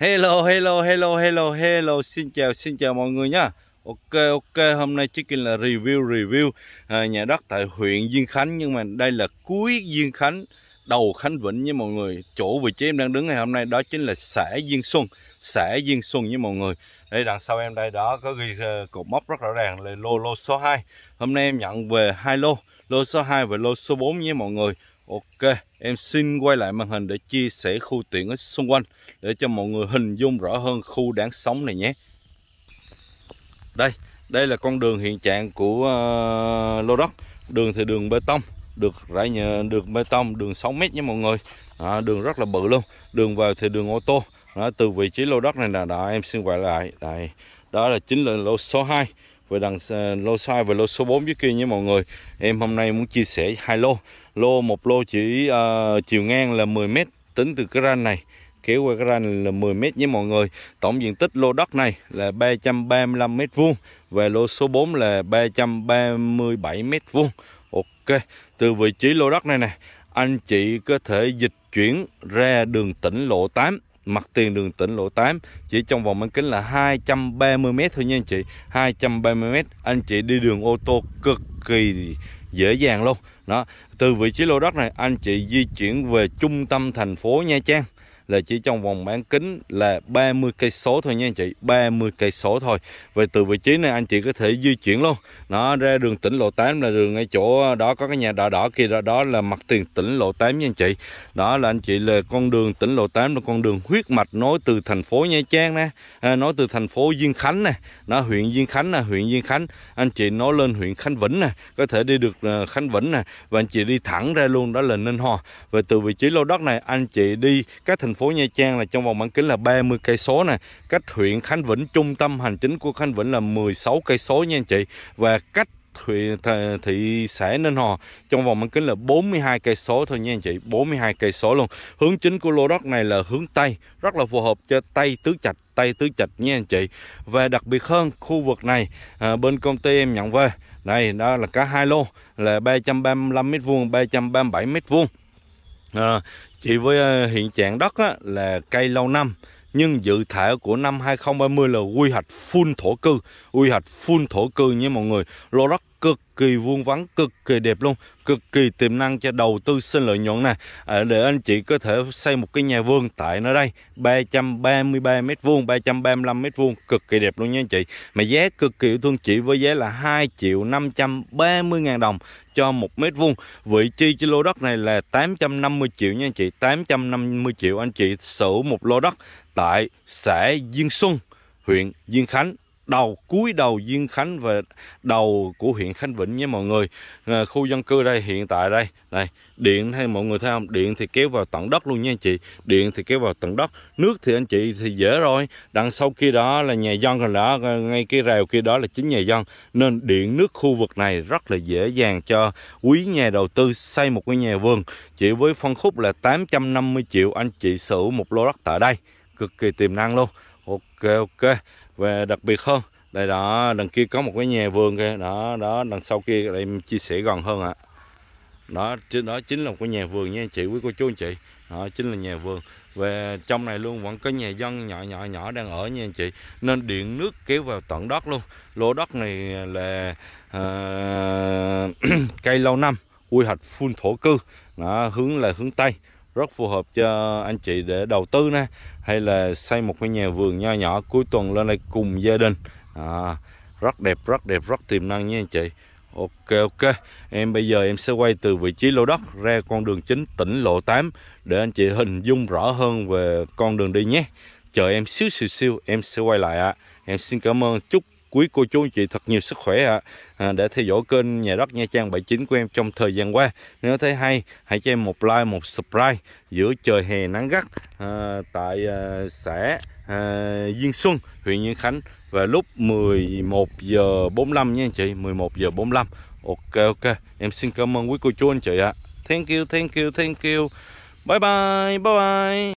Hello, hello, hello, hello, hello, xin chào, xin chào mọi người nha Ok, ok, hôm nay chiếc kinh là review, review à, nhà đất tại huyện Diên Khánh Nhưng mà đây là cuối Diên Khánh, đầu Khánh Vĩnh nha mọi người Chỗ vị trí em đang đứng ngày hôm nay đó chính là xã Diên Xuân Xã Diên Xuân nha mọi người Đây đằng sau em đây đó có ghi ờ, cột mốc rất rõ ràng là lô lô số 2 Hôm nay em nhận về hai lô, lô số 2 và lô số 4 nha mọi người Ok, em xin quay lại màn hình để chia sẻ khu tiện ở xung quanh để cho mọi người hình dung rõ hơn khu đáng sống này nhé. Đây, đây là con đường hiện trạng của uh, lô đất. Đường thì đường bê tông, được rải nhờ, được bê tông, đường 6 m nha mọi người. À, đường rất là bự luôn. Đường vào thì đường ô tô. Đó, từ vị trí lô đất này là đã em xin quay lại. Đây, đó là chính là lô số 2 về đằng ờ, lô size và lô số 4 dưới kia nha mọi người em hôm nay muốn chia sẻ hai lô lô một lô chỉ uh, chiều ngang là 10m tính từ cái ranh này kéo qua cái ranh là 10 mét với mọi người. Tổng diện tích lô đất này là 335 mét vuông và lô số 4 là 337 mét vuông. Ok, từ vị trí lô đất này nè, anh chị có thể dịch chuyển ra đường tỉnh lộ 8 mặt tiền đường tỉnh lộ 8 chỉ trong vòng bán kính là 230 m thôi nha anh chị. 230 m anh chị đi đường ô tô cực kỳ dễ dàng luôn. Đó, từ vị trí lô đất này anh chị di chuyển về trung tâm thành phố Nha Trang là chỉ trong vòng bán kính là 30 cây số thôi nha anh chị 30 cây số thôi Vậy từ vị trí này anh chị có thể di chuyển luôn nó ra đường tỉnh lộ 8 là đường ngay chỗ đó có cái nhà đỏ đỏ kia đó đó là mặt tiền tỉnh lộ 8 nha anh chị đó là anh chị là con đường tỉnh lộ 8 là con đường huyết mạch nối từ thành phố Nha Trang nè à, nối từ thành phố Diên Khánh nè nó huyện Diên Khánh nè huyện Diên Khánh anh chị nói lên huyện Khánh Vĩnh nè có thể đi được à, Khánh Vĩnh nè và anh chị đi thẳng ra luôn đó là Ninh Hòa về từ vị trí lô đất này anh chị đi các thành phố phố Nha Trang là trong vòng bán kính là 30 cây số nè, cách huyện Khánh Vĩnh trung tâm hành chính của Khánh Vĩnh là 16 cây số nha anh chị và cách thị, thị xã Ninh Hòa trong vòng bán kính là 42 cây số thôi nha anh chị, 42 cây số luôn. Hướng chính của lô đất này là hướng tây, rất là phù hợp cho tây tứ trạch, tây tứ trạch nha anh chị. Và đặc biệt hơn khu vực này à, bên công ty em nhận về, này đó là cả hai lô là 335 m2, 337 m2. À, chỉ với ờ, hiện trạng đất á, là cây lâu năm nhưng dự thể của năm 2030 là quy hoạch full thổ cư quy hoạch full thổ cư nha mọi người lô đất cực kỳ vuông vắn, cực kỳ đẹp luôn, cực kỳ tiềm năng cho đầu tư sinh lợi nhuận nè. À, để anh chị có thể xây một cái nhà vườn tại nơi đây 333 m2, 335 m2 cực kỳ đẹp luôn nha anh chị. Mà giá cực kỳ yêu thương chỉ với giá là 2 triệu 530 ngàn đồng cho một mét vuông. Vị trí cho lô đất này là 850 triệu nha anh chị, 850 triệu anh chị sở một lô đất tại xã Diên Xuân, huyện Diên Khánh, đầu cuối đầu Diên Khánh và đầu của huyện Khánh Vĩnh nha mọi người à, khu dân cư đây hiện tại đây này điện hay mọi người thấy không điện thì kéo vào tận đất luôn nha anh chị điện thì kéo vào tận đất nước thì anh chị thì dễ rồi đằng sau kia đó là nhà dân rồi đó ngay cái rào kia đó là chính nhà dân nên điện nước khu vực này rất là dễ dàng cho quý nhà đầu tư xây một cái nhà vườn chỉ với phân khúc là 850 triệu anh chị sở một lô đất tại đây cực kỳ tiềm năng luôn ok ok và đặc biệt hơn đây đó đằng kia có một cái nhà vườn kia đó đó đằng sau kia đây em chia sẻ gần hơn ạ à. đó trên đó chính là một cái nhà vườn nha anh chị quý cô chú anh chị đó chính là nhà vườn về trong này luôn vẫn có nhà dân nhỏ nhỏ nhỏ đang ở nha anh chị nên điện nước kéo vào tận đất luôn lô đất này là uh, cây lâu năm quy hoạch phun thổ cư đó, hướng là hướng tây rất phù hợp cho anh chị để đầu tư nè hay là xây một cái nhà vườn nho nhỏ cuối tuần lên đây cùng gia đình à, rất đẹp rất đẹp rất tiềm năng nha anh chị Ok ok em bây giờ em sẽ quay từ vị trí lô đất ra con đường chính tỉnh lộ 8 để anh chị hình dung rõ hơn về con đường đi nhé chờ em xíu xíu xíu em sẽ quay lại ạ à. em xin cảm ơn chúc quý cô chú anh chị thật nhiều sức khỏe ạ à. để theo dõi kênh nhà đất Nha Trang 79 của em trong thời gian qua nếu thấy hay hãy cho em một like một subscribe giữa trời hè nắng gắt à, tại à, xã à, Diên Xuân huyện Diên Khánh và lúc 11 giờ 45 nha anh chị 11 giờ 45 ok ok em xin cảm ơn quý cô chú anh chị ạ à. thank you thank you thank you bye bye bye bye